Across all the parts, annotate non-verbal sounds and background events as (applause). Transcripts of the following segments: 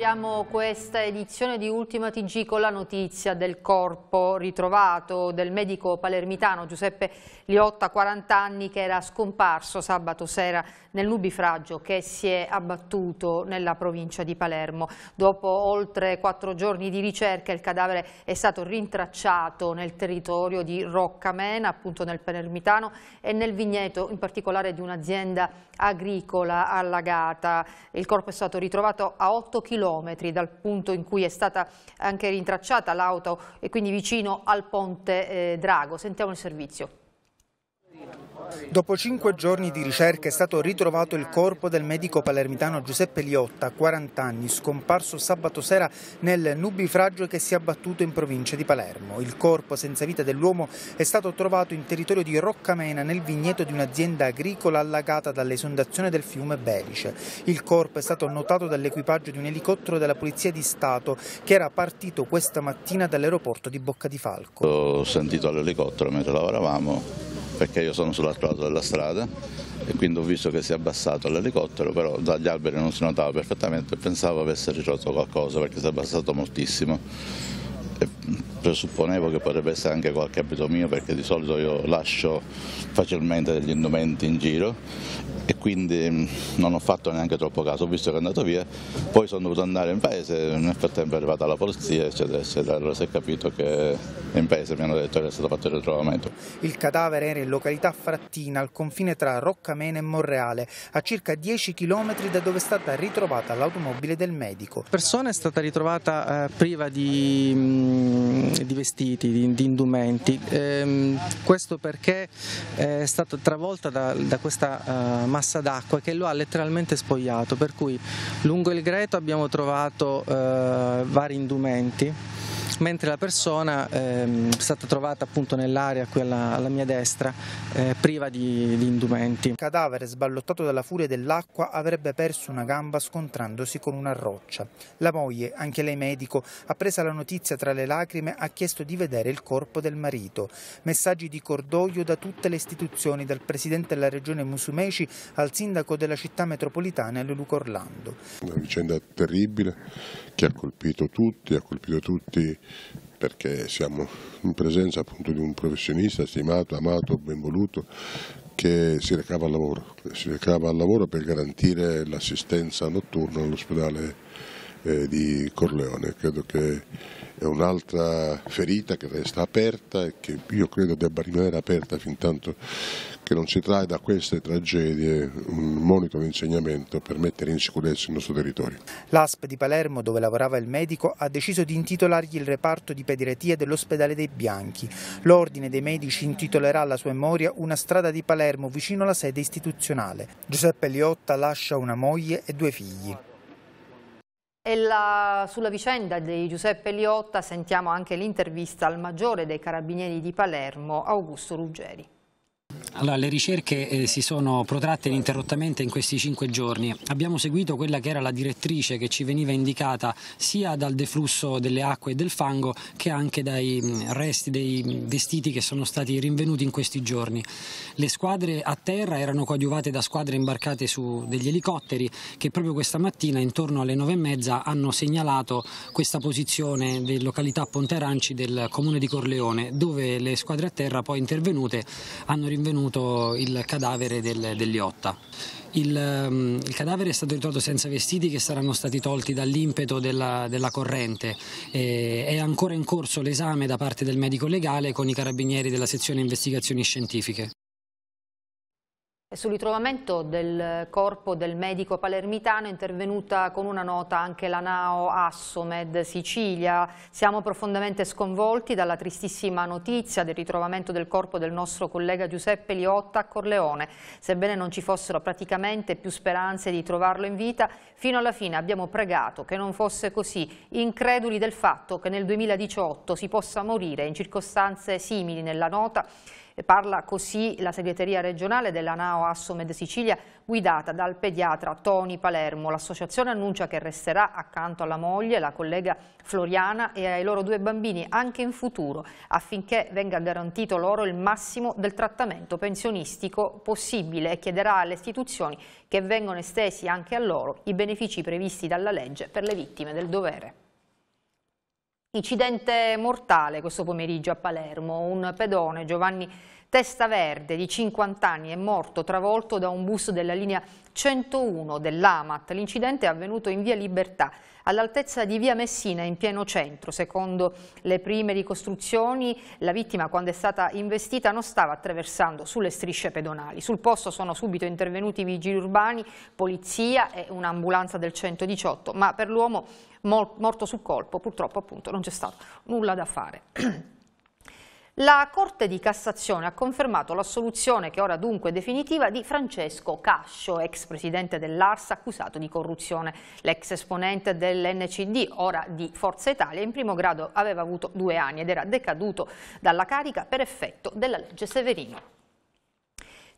Apriamo questa edizione di Ultima TG con la notizia del corpo ritrovato del medico palermitano Giuseppe Liotta, 40 anni, che era scomparso sabato sera nel nubifragio che si è abbattuto nella provincia di Palermo. Dopo oltre quattro giorni di ricerca il cadavere è stato rintracciato nel territorio di Roccamena, appunto nel palermitano, e nel vigneto in particolare di un'azienda agricola allagata. Il corpo è stato ritrovato a 8 km chilometri dal punto in cui è stata anche rintracciata l'auto e quindi vicino al ponte eh, Drago. Sentiamo il servizio. Dopo cinque giorni di ricerca è stato ritrovato il corpo del medico palermitano Giuseppe Liotta, 40 anni, scomparso sabato sera nel nubifragio che si è abbattuto in provincia di Palermo. Il corpo senza vita dell'uomo è stato trovato in territorio di Roccamena nel vigneto di un'azienda agricola allagata dall'esondazione del fiume Belice. Il corpo è stato notato dall'equipaggio di un elicottero della Polizia di Stato che era partito questa mattina dall'aeroporto di Bocca di Falco. Ho sentito l'elicottero mentre lavoravamo perché io sono sull'altro lato della strada e quindi ho visto che si è abbassato l'elicottero, però dagli alberi non si notava perfettamente, pensavo avesse ricciolto qualcosa perché si è abbassato moltissimo. E presupponevo che potrebbe essere anche qualche abito mio perché di solito io lascio facilmente degli indumenti in giro e quindi mm, non ho fatto neanche troppo caso, ho visto che è andato via, poi sono dovuto andare in paese, nel frattempo è arrivata la polizia eccetera eccetera, allora si è capito che in paese mi hanno detto che era stato fatto il ritrovamento. Il cadavere era in località Frattina, al confine tra Roccamena e Monreale, a circa 10 km da dove è stata ritrovata l'automobile del medico. La persona è stata ritrovata eh, priva di, mh, mm, di, vestiti, di, di indumenti, ehm, questo perché è stata travolta da, da questa macchina eh, massa d'acqua che lo ha letteralmente spogliato, per cui lungo il greto abbiamo trovato eh, vari indumenti mentre la persona ehm, è stata trovata appunto nell'area qui alla, mia destra eh, priva di, di indumenti. Il cadavere sballottato dalla furia dell'acqua avrebbe perso una gamba scontrandosi con una roccia. La moglie, anche lei medico, appresa la notizia tra le lacrime, ha chiesto di vedere il corpo del marito. Messaggi di cordoglio da tutte le istituzioni, dal presidente della regione Musumeci al sindaco della città metropolitana Luluco Orlando. Una vicenda terribile che ha colpito tutti, ha colpito tutti perché siamo in presenza appunto di un professionista stimato, amato, ben voluto che si recava al lavoro, si recava al lavoro per garantire l'assistenza notturna all'ospedale eh, di Corleone. Credo che è un'altra ferita che resta aperta e che io credo debba rimanere aperta fin tanto che non si trae da queste tragedie un monito di insegnamento per mettere in sicurezza il nostro territorio. L'ASP di Palermo, dove lavorava il medico, ha deciso di intitolargli il reparto di pediatria dell'ospedale dei Bianchi. L'ordine dei medici intitolerà alla sua memoria una strada di Palermo vicino alla sede istituzionale. Giuseppe Liotta lascia una moglie e due figli. La, sulla vicenda di Giuseppe Liotta sentiamo anche l'intervista al maggiore dei carabinieri di Palermo, Augusto Ruggeri. Allora, le ricerche eh, si sono protratte ininterrottamente in questi cinque giorni. Abbiamo seguito quella che era la direttrice che ci veniva indicata sia dal deflusso delle acque e del fango che anche dai mm, resti dei mm, vestiti che sono stati rinvenuti in questi giorni. Le squadre a terra erano coadiuvate da squadre imbarcate su degli elicotteri che proprio questa mattina intorno alle nove e mezza hanno segnalato questa posizione delle località Ponte Aranci del comune di Corleone dove le squadre a terra poi intervenute hanno rinvenuto rinvenuto il cadavere del, dell'Iotta. Il, ehm, il, cadavere è stato ritrovato senza vestiti che saranno stati tolti dall'impeto della, della corrente. E, è ancora in corso l'esame da parte del medico legale con i carabinieri della sezione investigazioni scientifiche. Sul ritrovamento del corpo del medico palermitano è intervenuta con una nota anche la NAO Assomed Sicilia. Siamo profondamente sconvolti dalla tristissima notizia del ritrovamento del corpo del nostro collega Giuseppe Liotta a Corleone. Sebbene non ci fossero praticamente più speranze di trovarlo in vita, fino alla fine abbiamo pregato che non fosse così, increduli del fatto che nel 2018 si possa morire in circostanze simili nella nota Parla così la segreteria regionale della NAO Assomed Sicilia guidata dal pediatra Toni Palermo. L'associazione annuncia che resterà accanto alla moglie, la collega Floriana e ai loro due bambini anche in futuro affinché venga garantito loro il massimo del trattamento pensionistico possibile e chiederà alle istituzioni che vengano estesi anche a loro i benefici previsti dalla legge per le vittime del dovere. Incidente mortale questo pomeriggio a Palermo. Un pedone, Giovanni Testaverde, di 50 anni, è morto travolto da un bus della linea 101 dell'AMAT. L'incidente è avvenuto in via Libertà, all'altezza di via Messina, in pieno centro. Secondo le prime ricostruzioni, la vittima, quando è stata investita, non stava attraversando sulle strisce pedonali. Sul posto sono subito intervenuti vigili urbani, polizia e un'ambulanza del 118, ma per l'uomo morto sul colpo, purtroppo appunto non c'è stato nulla da fare. (clears throat) La Corte di Cassazione ha confermato l'assoluzione, che ora dunque è definitiva, di Francesco Cascio, ex presidente dell'Arsa, accusato di corruzione. L'ex esponente dell'NCD, ora di Forza Italia, in primo grado aveva avuto due anni ed era decaduto dalla carica per effetto della legge Severino.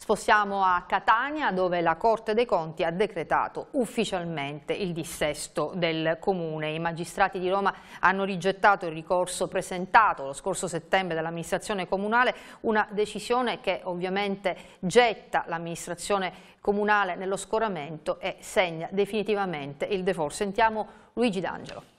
Spostiamo a Catania dove la Corte dei Conti ha decretato ufficialmente il dissesto del Comune. I magistrati di Roma hanno rigettato il ricorso presentato lo scorso settembre dall'amministrazione comunale, una decisione che ovviamente getta l'amministrazione comunale nello scoramento e segna definitivamente il default. Sentiamo Luigi D'Angelo.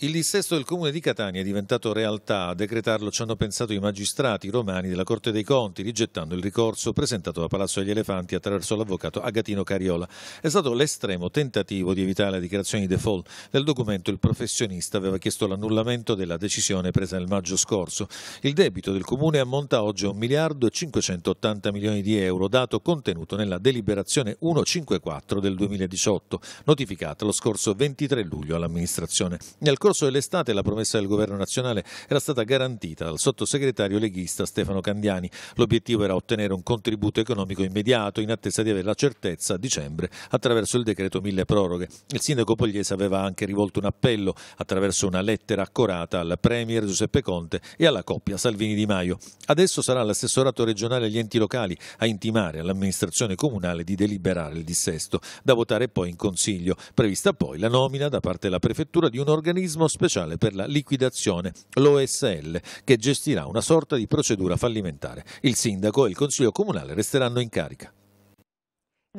Il dissesto del comune di Catania è diventato realtà. A decretarlo ci hanno pensato i magistrati romani della Corte dei Conti, rigettando il ricorso presentato da Palazzo degli Elefanti attraverso l'avvocato Agatino Cariola. È stato l'estremo tentativo di evitare la dichiarazione di default. Nel documento il professionista aveva chiesto l'annullamento della decisione presa nel maggio scorso. Il debito del comune ammonta oggi a 1 miliardo e 580 milioni di euro, dato contenuto nella deliberazione 154 del 2018, notificata lo scorso 23 luglio all'amministrazione. Nel corso dell'estate la promessa del governo nazionale era stata garantita dal sottosegretario leghista Stefano Candiani. L'obiettivo era ottenere un contributo economico immediato in attesa di avere la certezza a dicembre attraverso il decreto mille proroghe. Il sindaco Pogliese aveva anche rivolto un appello attraverso una lettera accorata al premier Giuseppe Conte e alla coppia Salvini Di Maio. Adesso sarà l'assessorato regionale agli enti locali a intimare all'amministrazione comunale di deliberare il dissesto, da votare poi in consiglio. Prevista poi la nomina da parte della prefettura di un organismo meccanismo speciale per la liquidazione, l'OSL, che gestirà una sorta di procedura fallimentare. Il sindaco e il consiglio comunale resteranno in carica.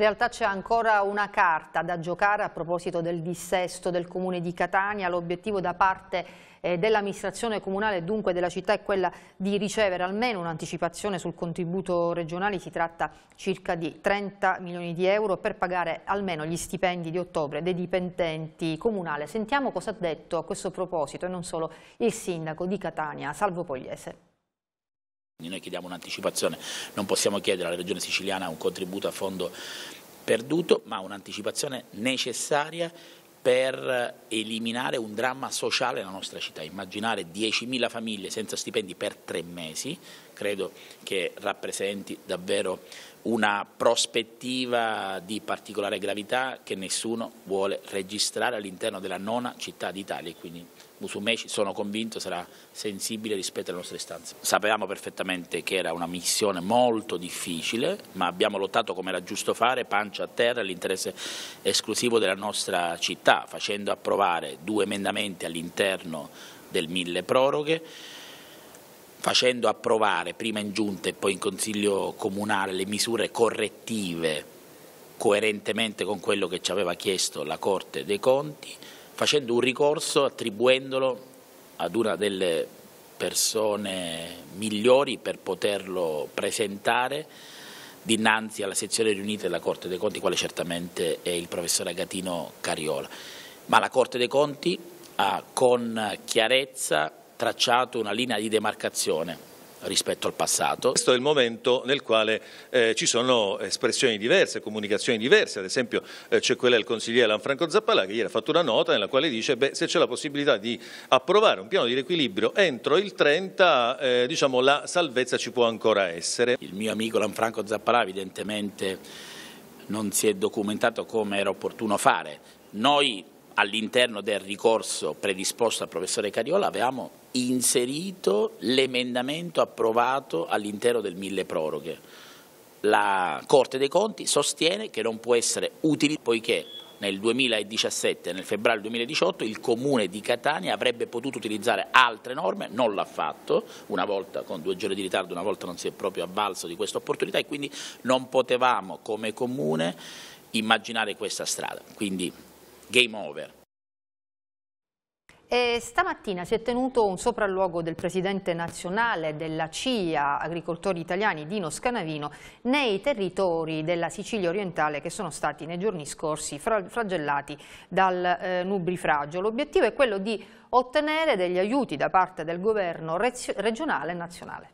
In realtà c'è ancora una carta da giocare a proposito del dissesto del comune di Catania. L'obiettivo da parte eh, dell'amministrazione comunale e dunque della città è quella di ricevere almeno un'anticipazione sul contributo regionale, si tratta circa di 30 milioni di euro per pagare almeno gli stipendi di ottobre dei dipendenti comunali. Sentiamo cosa ha detto a questo proposito e non solo il sindaco di Catania, Salvo Pogliese. Noi chiediamo un'anticipazione, non possiamo chiedere alla Regione siciliana un contributo a fondo perduto, ma un'anticipazione necessaria per eliminare un dramma sociale nella nostra città. Immaginare 10.000 famiglie senza stipendi per tre mesi credo che rappresenti davvero una prospettiva di particolare gravità che nessuno vuole registrare all'interno della nona città d'Italia Musumeci, sono convinto, sarà sensibile rispetto alle nostre istanze. Sapevamo perfettamente che era una missione molto difficile, ma abbiamo lottato come era giusto fare, pancia a terra, all'interesse esclusivo della nostra città, facendo approvare due emendamenti all'interno del mille proroghe facendo approvare prima in giunta e poi in consiglio comunale le misure correttive coerentemente con quello che ci aveva chiesto la Corte dei Conti, facendo un ricorso attribuendolo ad una delle persone migliori per poterlo presentare dinanzi alla sezione riunita della Corte dei Conti, quale certamente è il professor Agatino Cariola. Ma la Corte dei Conti ha con chiarezza tracciato una linea di demarcazione rispetto al passato. Questo è il momento nel quale eh, ci sono espressioni diverse, comunicazioni diverse, ad esempio eh, c'è quella del consigliere Lanfranco Zappalà che ieri ha fatto una nota nella quale dice beh, se c'è la possibilità di approvare un piano di riequilibrio entro il 30 eh, diciamo, la salvezza ci può ancora essere. Il mio amico Lanfranco Zappalà evidentemente non si è documentato come era opportuno fare. Noi all'interno del ricorso predisposto al professore Cariola avevamo inserito l'emendamento approvato all'interno del mille proroghe. La Corte dei Conti sostiene che non può essere utile poiché nel 2017, nel febbraio 2018, il Comune di Catania avrebbe potuto utilizzare altre norme, non l'ha fatto, una volta con due giorni di ritardo, una volta non si è proprio avvalso di questa opportunità e quindi non potevamo come Comune immaginare questa strada. Quindi game over. E stamattina si è tenuto un sopralluogo del presidente nazionale della CIA Agricoltori Italiani Dino Scanavino nei territori della Sicilia orientale che sono stati nei giorni scorsi flagellati dal eh, nubrifragio. L'obiettivo è quello di ottenere degli aiuti da parte del governo regionale e nazionale.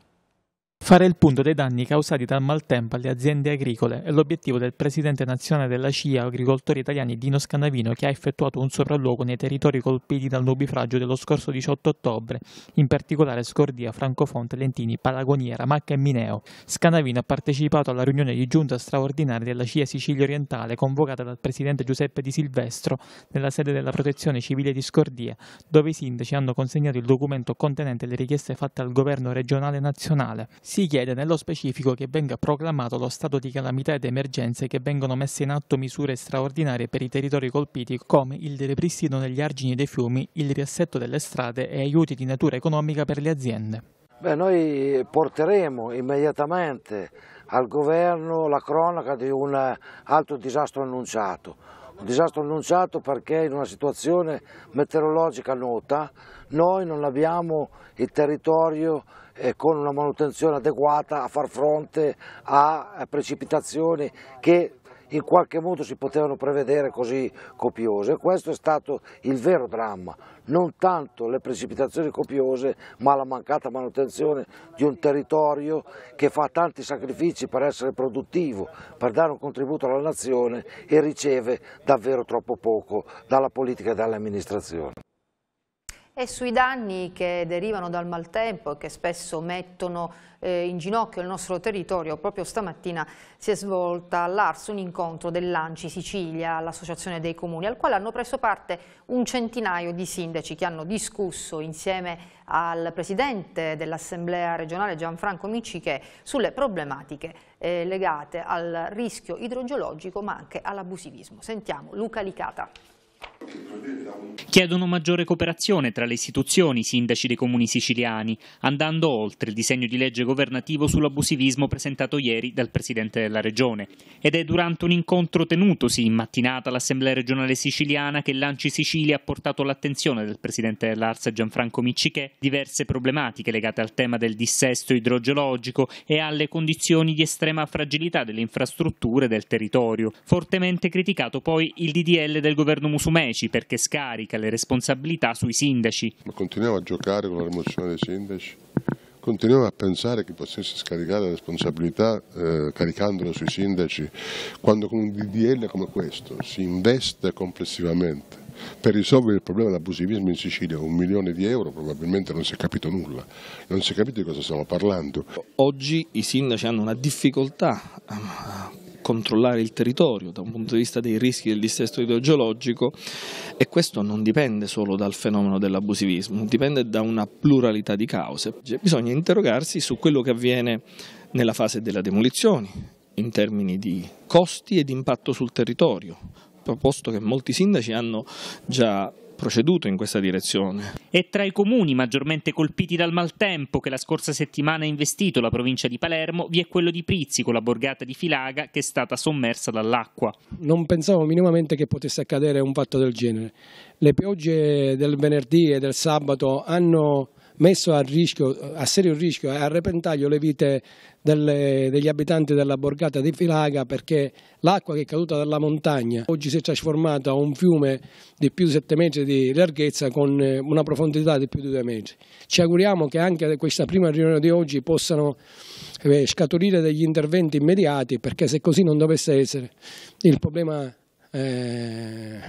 Fare il punto dei danni causati dal maltempo alle aziende agricole è l'obiettivo del presidente nazionale della CIA Agricoltori Italiani Dino Scannavino che ha effettuato un sopralluogo nei territori colpiti dal nubifragio dello scorso 18 ottobre, in particolare Scordia, Francofonte, Lentini, Palagoniera, Macca e Mineo. Scannavino ha partecipato alla riunione di giunta straordinaria della CIA Sicilia Orientale convocata dal presidente Giuseppe Di Silvestro nella sede della Protezione Civile di Scordia, dove i sindaci hanno consegnato il documento contenente le richieste fatte al governo regionale e nazionale. Si chiede nello specifico che venga proclamato lo stato di calamità ed emergenze che vengono messe in atto misure straordinarie per i territori colpiti come il ripristino degli argini dei fiumi, il riassetto delle strade e aiuti di natura economica per le aziende. Beh, noi porteremo immediatamente al governo la cronaca di un altro disastro annunciato. Un disastro annunciato perché in una situazione meteorologica nota noi non abbiamo il territorio eh, con una manutenzione adeguata a far fronte a eh, precipitazioni che in qualche modo si potevano prevedere così copiose. Questo è stato il vero dramma, non tanto le precipitazioni copiose, ma la mancata manutenzione di un territorio che fa tanti sacrifici per essere produttivo, per dare un contributo alla nazione e riceve davvero troppo poco dalla politica e dalle amministrazioni e sui danni che derivano dal maltempo e che spesso mettono eh, in ginocchio il nostro territorio. Proprio stamattina si è svolta all'Ars un incontro dell'Anci Sicilia, l'Associazione dei Comuni, al quale hanno preso parte un centinaio di sindaci che hanno discusso insieme al Presidente dell'Assemblea regionale Gianfranco Miciche sulle problematiche eh, legate al rischio idrogeologico ma anche all'abusivismo. Sentiamo Luca Licata. Chiedono maggiore cooperazione tra le istituzioni, i sindaci dei comuni siciliani, andando oltre il disegno di legge governativo sull'abusivismo presentato ieri dal Presidente della Regione. Ed è durante un incontro tenutosi in mattinata all'Assemblea regionale siciliana che l'Anci Sicilia ha portato all'attenzione del Presidente dell'Arsa Gianfranco Miccichè diverse problematiche legate al tema del dissesto idrogeologico e alle condizioni di estrema fragilità delle infrastrutture del territorio. Fortemente criticato poi il DDL del governo Musumeci sindaci perché scarica le responsabilità sui sindaci. Ma continuiamo a giocare con la rimozione dei sindaci? Continuiamo a pensare che potesse scaricare la responsabilità eh, caricandola sui sindaci quando con un DDL come questo si investe complessivamente per risolvere il problema dell'abusivismo in Sicilia un milione di euro probabilmente non si è capito nulla, non si è capito di cosa stiamo parlando. Oggi i sindaci hanno una difficoltà controllare il territorio da un punto di vista dei rischi del dissesto idrogeologico e questo non dipende solo dal fenomeno dell'abusivismo, dipende da una pluralità di cause. Cioè, bisogna interrogarsi su quello che avviene nella fase della demolizione in termini di costi e impatto sul territorio, proposto che molti sindaci hanno già proceduto in questa direzione. E tra i comuni maggiormente colpiti dal maltempo che la scorsa settimana ha investito la provincia di Palermo vi è quello di Prizzi con la borgata di Filaga, che è stata sommersa dall'acqua. Non pensavo minimamente che potesse accadere un fatto del genere. Le piogge del venerdì e del sabato hanno messo a, rischio, a serio rischio e a repentaglio le vite delle, degli abitanti della borgata di Filaga perché l'acqua che è caduta dalla montagna oggi si è trasformata a un fiume di più di 7 metri di larghezza con eh, una profondità di più di 2 metri. Ci auguriamo che anche questa prima riunione di oggi possano eh, scaturire degli interventi immediati perché se così non dovesse essere il problema eh,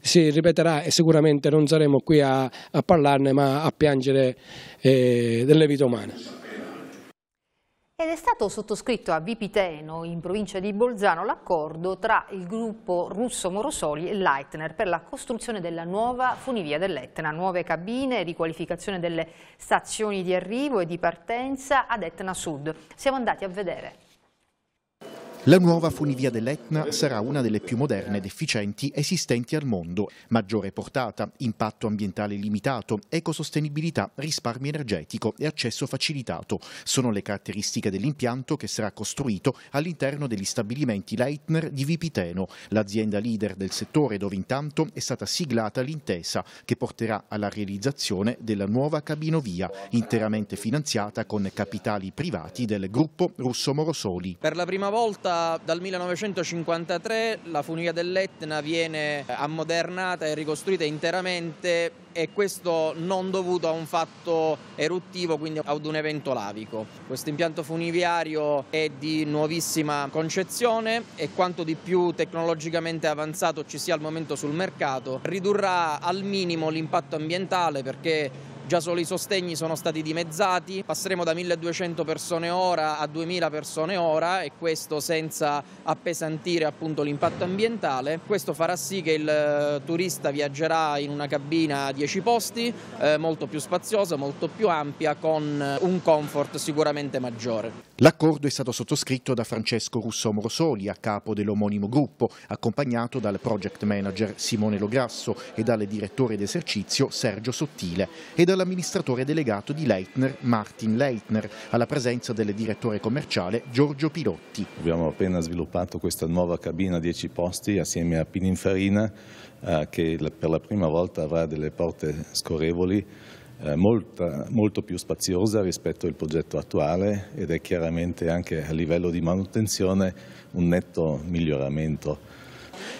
si ripeterà e sicuramente non saremo qui a, a parlarne ma a piangere eh, delle vite umane. Ed è stato sottoscritto a Vipiteno, in provincia di Bolzano, l'accordo tra il gruppo russo Morosoli e Leitner per la costruzione della nuova funivia dell'Etna, nuove cabine, riqualificazione delle stazioni di arrivo e di partenza ad Etna Sud. Siamo andati a vedere. La nuova funivia dell'Etna sarà una delle più moderne ed efficienti esistenti al mondo. Maggiore portata, impatto ambientale limitato, ecosostenibilità, risparmio energetico e accesso facilitato sono le caratteristiche dell'impianto che sarà costruito all'interno degli stabilimenti Leitner di Vipiteno, l'azienda leader del settore dove intanto è stata siglata l'intesa che porterà alla realizzazione della nuova cabinovia, interamente finanziata con capitali privati del gruppo Russo Morosoli. Per la prima volta volta dal 1953 la funivia dell'Etna viene eh, ammodernata e ricostruita interamente e questo non dovuto a un fatto eruttivo, quindi ad un evento lavico. Questo impianto funiviario è di nuovissima concezione e quanto di più tecnologicamente avanzato ci sia al momento sul mercato ridurrà al minimo l'impatto ambientale perché Già solo i sostegni sono stati dimezzati, passeremo da 1200 persone ora a 2000 persone ora e questo senza appesantire appunto l'impatto ambientale. Questo farà sì che il eh, turista viaggerà in una cabina a 10 posti, eh, molto più spaziosa, molto più ampia, con eh, un comfort sicuramente maggiore. L'accordo è stato sottoscritto da Francesco Russo Morosoli, a capo dell'omonimo gruppo, accompagnato dal project manager Simone Lograsso e dal direttore d'esercizio Sergio Sottile e dalla all'amministratore delegato di Leitner, Martin Leitner, alla presenza del direttore commerciale Giorgio Pirotti. Abbiamo appena sviluppato questa nuova cabina a 10 posti assieme a Pininfarina eh, che per la prima volta avrà delle porte scorrevoli eh, molta, molto più spaziosa rispetto al progetto attuale ed è chiaramente anche a livello di manutenzione un netto miglioramento.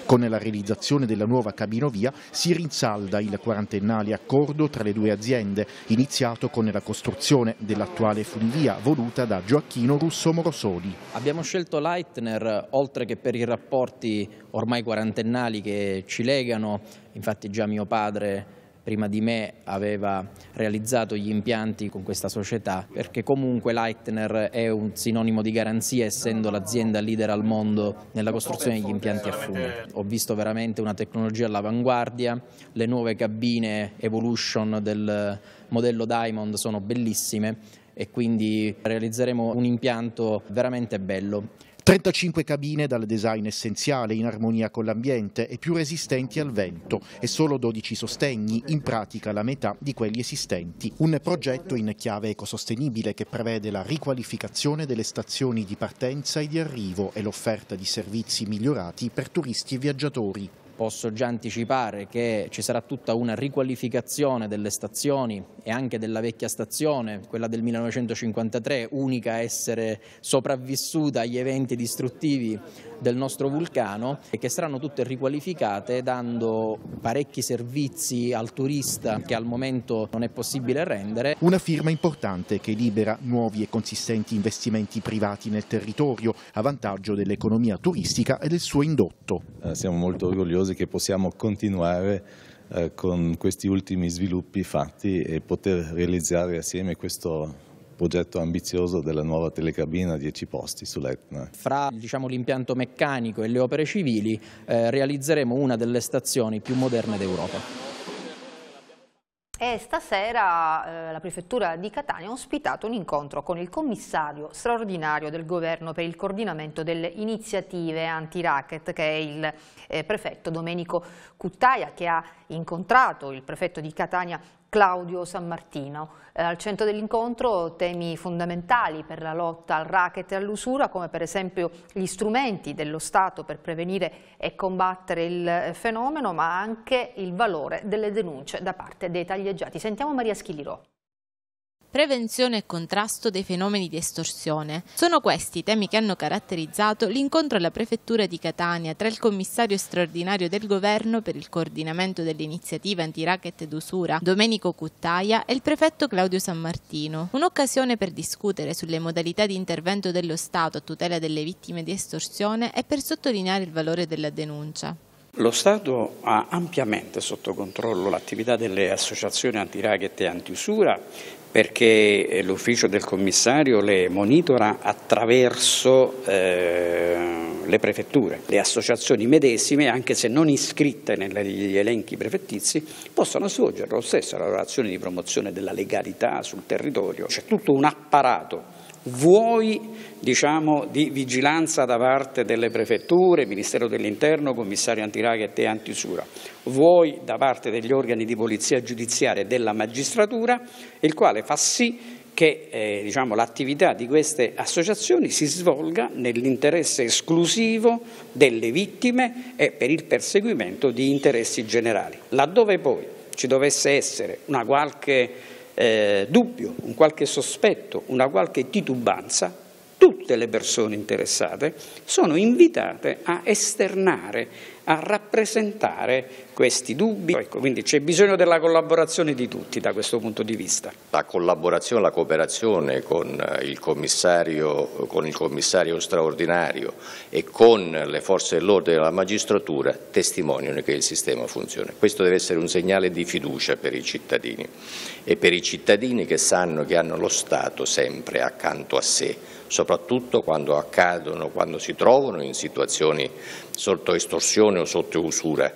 Con la realizzazione della nuova cabinovia si rinsalda il quarantennale accordo tra le due aziende, iniziato con la costruzione dell'attuale funivia voluta da Gioacchino Russo Morosoli. Abbiamo scelto Leitner oltre che per i rapporti ormai quarantennali che ci legano, infatti già mio padre prima di me aveva realizzato gli impianti con questa società, perché comunque Leitner è un sinonimo di garanzia essendo l'azienda leader al mondo nella costruzione degli impianti a fumo. Ho visto veramente una tecnologia all'avanguardia, le nuove cabine Evolution del modello Diamond sono bellissime e quindi realizzeremo un impianto veramente bello. 35 cabine dal design essenziale in armonia con l'ambiente e più resistenti al vento e solo 12 sostegni, in pratica la metà di quelli esistenti. Un progetto in chiave ecosostenibile che prevede la riqualificazione delle stazioni di partenza e di arrivo e l'offerta di servizi migliorati per turisti e viaggiatori posso già anticipare che ci sarà tutta una riqualificazione delle stazioni e anche della vecchia stazione, quella del 1953, unica a essere sopravvissuta agli eventi distruttivi del nostro vulcano e che saranno tutte riqualificate dando parecchi servizi al turista che al momento non è possibile rendere. Una firma importante che libera nuovi e consistenti investimenti privati nel territorio a vantaggio dell'economia turistica e del suo indotto. Eh, siamo molto orgogliosi cose che possiamo continuare eh, con questi ultimi sviluppi fatti e poter realizzare assieme questo progetto ambizioso della nuova telecabina a 10 posti sull'Etna. Fra diciamo, l'impianto meccanico e le opere civili eh, realizzeremo una delle stazioni più moderne d'Europa stasera eh, la prefettura di Catania ha ospitato un incontro con il commissario straordinario del governo per il coordinamento delle iniziative anti-racket che è il eh, prefetto Domenico Cuttaia che ha incontrato il prefetto di Catania Claudio San Martino. Eh, al centro dell'incontro temi fondamentali per la lotta al racket e all'usura come per esempio gli strumenti dello Stato per prevenire e combattere il eh, fenomeno ma anche il valore delle denunce da parte dei taglieggiati. Sentiamo Maria Schilirò prevenzione e contrasto dei fenomeni di estorsione. Sono questi i temi che hanno caratterizzato l'incontro alla prefettura di Catania tra il commissario straordinario del governo per il coordinamento dell'iniziativa anti-racket ed usura, Domenico Cuttaia, e il prefetto Claudio San Martino. Un'occasione per discutere sulle modalità di intervento dello Stato a tutela delle vittime di estorsione e per sottolineare il valore della denuncia. Lo Stato ha ampiamente sotto controllo l'attività delle associazioni anti-racket e anti-usura perché eh, l'ufficio del commissario le monitora attraverso eh, le prefetture. Le associazioni medesime, anche se non iscritte negli elenchi prefettizi, possono svolgere lo stesso la loro azione di promozione della legalità sul territorio. C'è tutto un apparato vuoi diciamo, di vigilanza da parte delle prefetture, Ministero dell'Interno, Commissario Antiraga e te Antisura, vuoi da parte degli organi di polizia giudiziaria e della magistratura, il quale fa sì che eh, diciamo, l'attività di queste associazioni si svolga nell'interesse esclusivo delle vittime e per il perseguimento di interessi generali. Laddove poi ci dovesse essere una qualche eh, dubbio, un qualche sospetto, una qualche titubanza, tutte le persone interessate sono invitate a esternare, a rappresentare questi dubbi. Ecco, quindi c'è bisogno della collaborazione di tutti da questo punto di vista. La collaborazione, la cooperazione con il commissario, con il commissario straordinario e con le forze dell'ordine e la magistratura testimoniano che il sistema funziona. Questo deve essere un segnale di fiducia per i cittadini e per i cittadini che sanno che hanno lo Stato sempre accanto a sé soprattutto quando accadono, quando si trovano in situazioni sotto estorsione o sotto usura.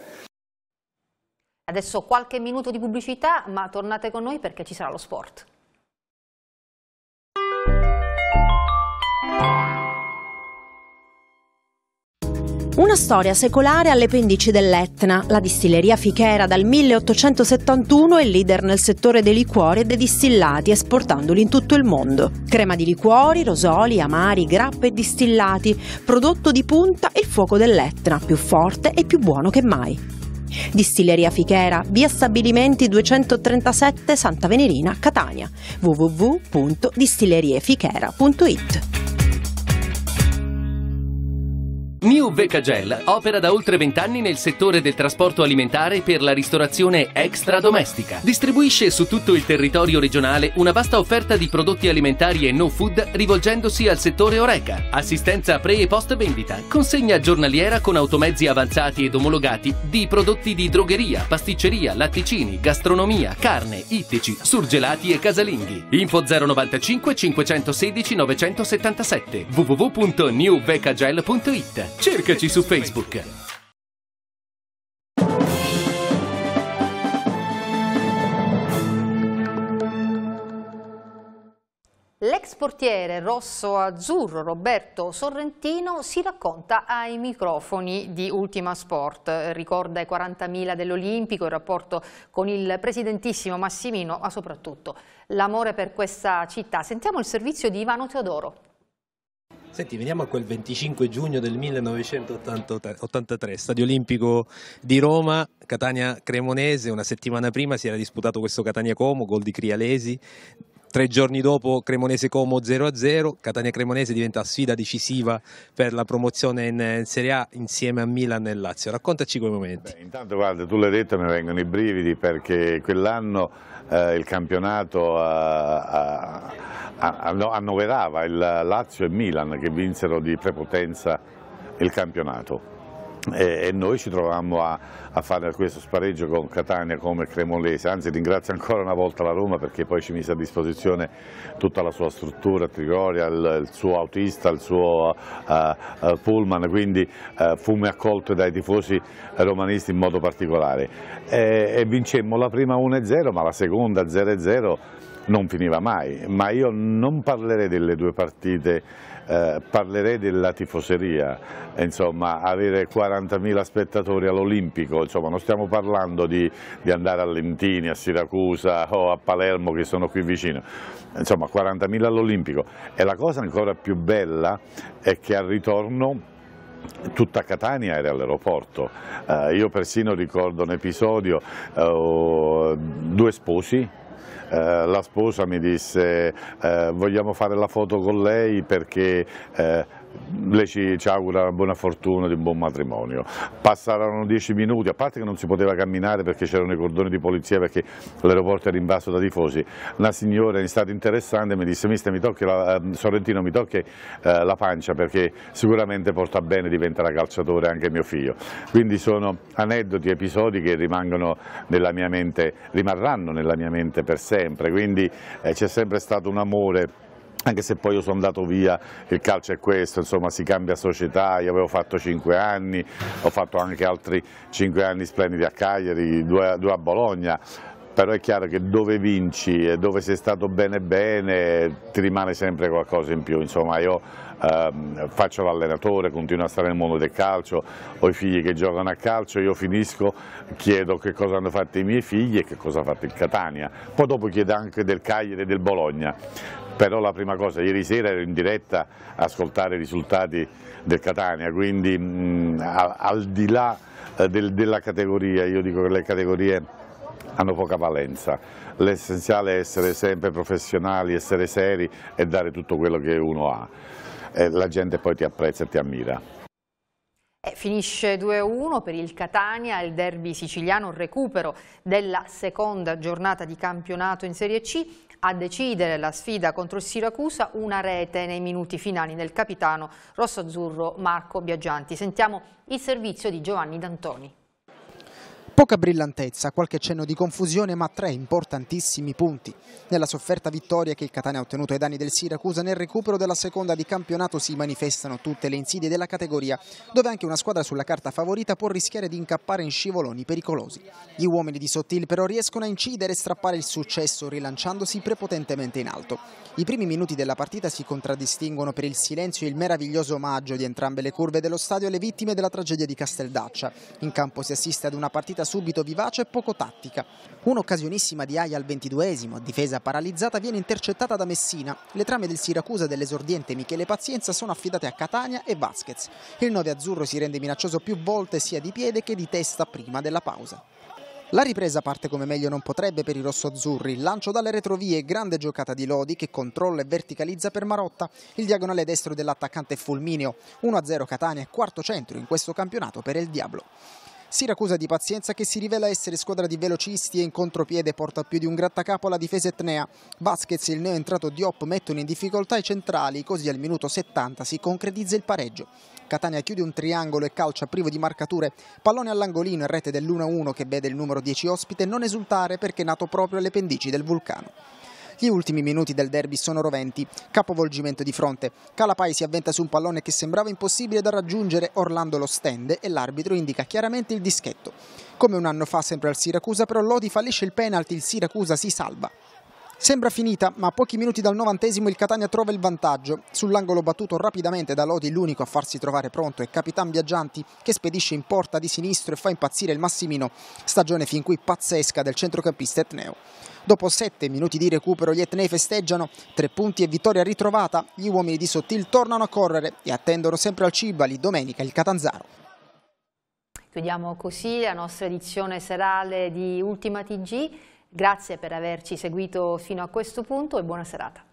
Adesso qualche minuto di pubblicità, ma tornate con noi perché ci sarà lo sport. Una storia secolare alle pendici dell'Etna. La distilleria Fichera dal 1871 è leader nel settore dei liquori e dei distillati, esportandoli in tutto il mondo. Crema di liquori, rosoli, amari, grappe e distillati. Prodotto di punta il fuoco dell'Etna, più forte e più buono che mai. Distilleria Fichera, via Stabilimenti 237 Santa Venerina, Catania. www.distilleriefichera.it New Vecagel opera da oltre vent'anni nel settore del trasporto alimentare per la ristorazione extradomestica. Distribuisce su tutto il territorio regionale una vasta offerta di prodotti alimentari e no food rivolgendosi al settore Oreca. Assistenza pre e post vendita, consegna giornaliera con automezzi avanzati ed omologati di prodotti di drogheria, pasticceria, latticini, gastronomia, carne, ittici, surgelati e casalinghi. Info 095 516 977 www.newvecagel.it Cercaci su Facebook. L'ex portiere rosso-azzurro Roberto Sorrentino si racconta ai microfoni di Ultima Sport. Ricorda i 40.000 dell'Olimpico, il rapporto con il presidentissimo Massimino, ma soprattutto l'amore per questa città. Sentiamo il servizio di Ivano Teodoro. Senti, veniamo a quel 25 giugno del 1983, Stadio Olimpico di Roma, Catania Cremonese, una settimana prima si era disputato questo Catania Como, gol di Crialesi, tre giorni dopo Cremonese Como 0-0, Catania Cremonese diventa sfida decisiva per la promozione in, Serie A insieme a Milan e Lazio. Raccontaci quei momenti. Beh, intanto guarda, tu l'hai detto, mi vengono i brividi perché quell'anno eh, il campionato eh, annoverava il Lazio e Milan che vinsero di prepotenza il campionato e noi ci trovammo a, a, fare questo spareggio con Catania come Cremolese, anzi ringrazio ancora una volta la Roma perché poi ci mise a disposizione tutta la sua struttura, Trigoria, il, il suo autista, il suo uh, uh, pullman, quindi uh, eh, fumo accolto dai tifosi romanisti in modo particolare e, e vincemmo la prima 1-0 ma la seconda 0-0 non finiva mai, ma io non parlerei delle due partite eh, parlerei della tifoseria, insomma avere 40.000 spettatori all'Olimpico, insomma non stiamo parlando di, di, andare a Lentini, a Siracusa o a Palermo che sono qui vicino, insomma 40.000 all'Olimpico e la cosa ancora più bella è che al ritorno tutta Catania era all'aeroporto, eh, io persino ricordo un episodio, eh, due sposi eh, la sposa mi disse eh, vogliamo fare la foto con lei perché eh, lei ci, ci augura buona fortuna di un buon matrimonio. Passarono dieci minuti, a parte che non si poteva camminare perché c'erano i cordoni di polizia perché l'aeroporto era invaso da tifosi, una signora in stato interessante mi disse mister mi tocchi la, ehm, Sorrentino mi tocchi eh, la pancia perché sicuramente porta bene, diventerà calciatore anche mio figlio. Quindi sono aneddoti, episodi che rimangono nella mia mente, rimarranno nella mia mente per sempre, quindi eh, c'è sempre stato un amore anche se poi io sono andato via, il calcio è questo, insomma si cambia società, io avevo fatto 5 anni, ho fatto anche altri 5 anni splendidi a Cagliari, due a Bologna, però è chiaro che dove vinci e dove sei stato bene bene ti rimane sempre qualcosa in più, insomma io ehm, faccio l'allenatore, continuo a stare nel mondo del calcio, ho i figli che giocano a calcio, io finisco, chiedo che cosa hanno fatto i miei figli e che cosa ha fatto il Catania, poi dopo chiedo anche del Cagliari e del Bologna, però la prima cosa, ieri sera ero in diretta a ascoltare i risultati del Catania, quindi mh, mm, a, al di là eh, del, della categoria, io dico che le categorie hanno poca valenza, l'essenziale è essere sempre professionali, essere seri e dare tutto quello che uno ha, eh, la gente poi ti apprezza e ti ammira. Eh, finisce 2-1 per il Catania, il derby siciliano, recupero della seconda giornata di campionato in Serie C. A decidere la sfida contro il Siracusa una rete nei minuti finali del capitano rossoazzurro Marco Biaggianti. Sentiamo il servizio di Giovanni D'Antoni. Poca brillantezza, qualche cenno di confusione ma tre importantissimi punti. Nella sofferta vittoria che il Catania ha ottenuto ai danni del Siracusa nel recupero della seconda di campionato si manifestano tutte le insidie della categoria, dove anche una squadra sulla carta favorita può rischiare di incappare in scivoloni pericolosi. Gli uomini di Sottil però riescono a incidere e strappare il successo rilanciandosi prepotentemente in alto. I primi minuti della partita si contraddistinguono per il silenzio e il meraviglioso omaggio di entrambe le curve dello stadio alle vittime della tragedia di Casteldaccia. In campo si assiste ad una partita subito vivace e poco tattica. Un'occasionissima di Aia al 22esimo, difesa paralizzata, viene intercettata da Messina. Le trame del Siracusa dell'esordiente Michele Pazienza sono affidate a Catania e Vasquez. Il 9 azzurro si rende minaccioso più volte sia di piede che di testa prima della pausa. La ripresa parte come meglio non potrebbe per i rossoazzurri, lancio dalle retrovie, grande giocata di Lodi che controlla e verticalizza per Marotta, il diagonale destro dell'attaccante fulmineo, 1-0 Catania, quarto centro in questo campionato per il Diablo. Siracusa di Pazienza che si rivela essere squadra di velocisti e in contropiede porta più di un grattacapo alla difesa etnea. Vasquez e il neoentrato Diop mettono in difficoltà i centrali, così al minuto 70 si concretizza il pareggio. Catania chiude un triangolo e calcia privo di marcature. Pallone all'angolino e rete dell'1-1 che vede il numero 10 ospite non esultare perché è nato proprio alle pendici del vulcano. Gli ultimi minuti del derby sono roventi, capovolgimento di fronte. Calapai si avventa su un pallone che sembrava impossibile da raggiungere, Orlando lo stende e l'arbitro indica chiaramente il dischetto. Come un anno fa sempre al Siracusa, però Lodi fallisce il penalty, il Siracusa si salva. Sembra finita, ma a pochi minuti dal novantesimo il Catania trova il vantaggio. Sull'angolo battuto rapidamente da Lodi, l'unico a farsi trovare pronto è Capitan Viaggianti, che spedisce in porta di sinistro e fa impazzire il Massimino. Stagione fin qui pazzesca del centrocampista etneo. Dopo sette minuti di recupero gli etnei festeggiano, tre punti e vittoria ritrovata, gli uomini di Sottil tornano a correre e attendono sempre al Cibali domenica il Catanzaro. Chiudiamo così la nostra edizione serale di Ultima TG. Grazie per averci seguito fino a questo punto e buona serata.